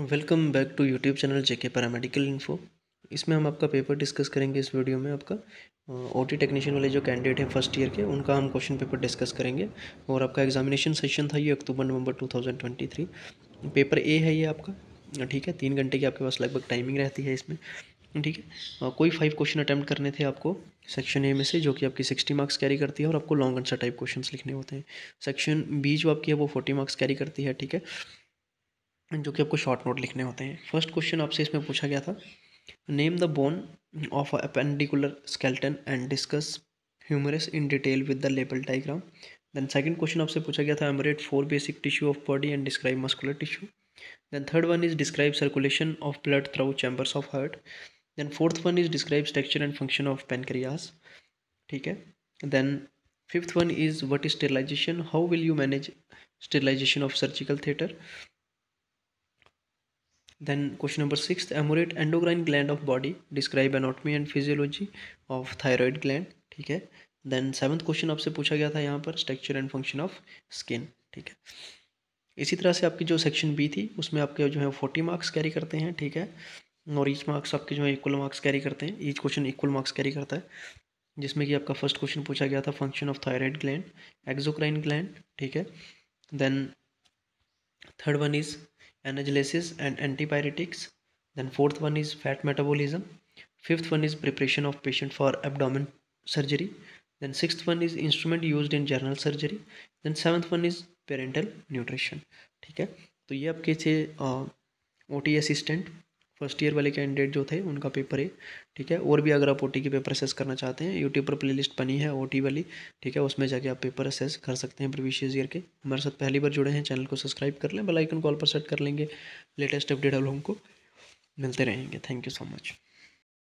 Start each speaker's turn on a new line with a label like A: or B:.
A: Welcome back to YouTube channel JK paramedical info इसमें हम आपका पेपर डिस्कस करेंगे इस वीडियो में आपका ओटी टेक्नीशियन वाले जो कैंडिडेट हैं फर्स्ट ईयर के उनका हम क्वेश्चन पेपर डिस्कस करेंगे और आपका एग्जामिनेशन सेशन था ये अक्टूबर नवंबर 2023 पेपर ए है ये आपका ठीक है तीन घंटे की आपके पास लगभग टाइमिंग रहती है इसमें ठीक है कोई फाइव क्वेश्चन अटैम्प्ट करने थे आपको सेक्शन ए में से जो कि आपकी सिक्सटी मार्क्स कैरी करती है और आपको लॉन्ग आंसर टाइप क्वेश्चन लिखने होते हैं सेक्शन बी जो आपकी है वो फोर्टी मार्क्स कैरी करती है ठीक है जो कि आपको शॉर्ट नोट लिखने होते हैं फर्स्ट क्वेश्चन आपसे इसमें पूछा गया था name the bone of appendicular skeleton and discuss humerus in detail with the label diagram then second question आपसे पूछा गया था enumerate four basic tissue of body and describe muscular tissue then third one is describe circulation of blood through chambers of heart then fourth one is describe structure and function of pancreas ठीक है then fifth one is what is sterilization how will you manage sterilization of surgical theatre Then question number six, amorate endocrine gland of body. Describe anatomy and physiology of thyroid gland. ठीक है then seventh question आपसे पूछा गया था यहाँ पर structure and function of skin ठीक है इसी तरह से आपकी जो सेक्शन बी थी उसमें आपके जो है फोर्टी मार्क्स कैरी करते हैं ठीक है और ईच मार्क्स आपके जो है इक्वल मार्क्स कैरी करते हैं each question equal marks carry करता है जिसमें कि आपका फर्स्ट क्वेश्चन पूछा गया था function of thyroid gland exocrine gland ठीक है then third one is analgesics and antibiotics then fourth one is fat metabolism fifth one is preparation of patient for abdomen surgery then six one is instrument use in general surgery then seventh one is parenteral nutrition ठीक है तो ये आपके थे O T assistant first year वाले candidate जो थे उनका पेपर है ठीक है और भी अगर आप ओ के पेपर असेस करना चाहते हैं यूट्यूब पर प्लेलिस्ट बनी है ओ वाली ठीक है उसमें जाके आप पेपर असेस कर सकते हैं प्रीवियस ईयर के हमारे साथ पहली बार जुड़े हैं चैनल को सब्सक्राइब कर लें बेलाइकन कॉल पर सेट कर लेंगे लेटेस्ट अपडेट हम लोगों को मिलते रहेंगे थैंक यू सो मच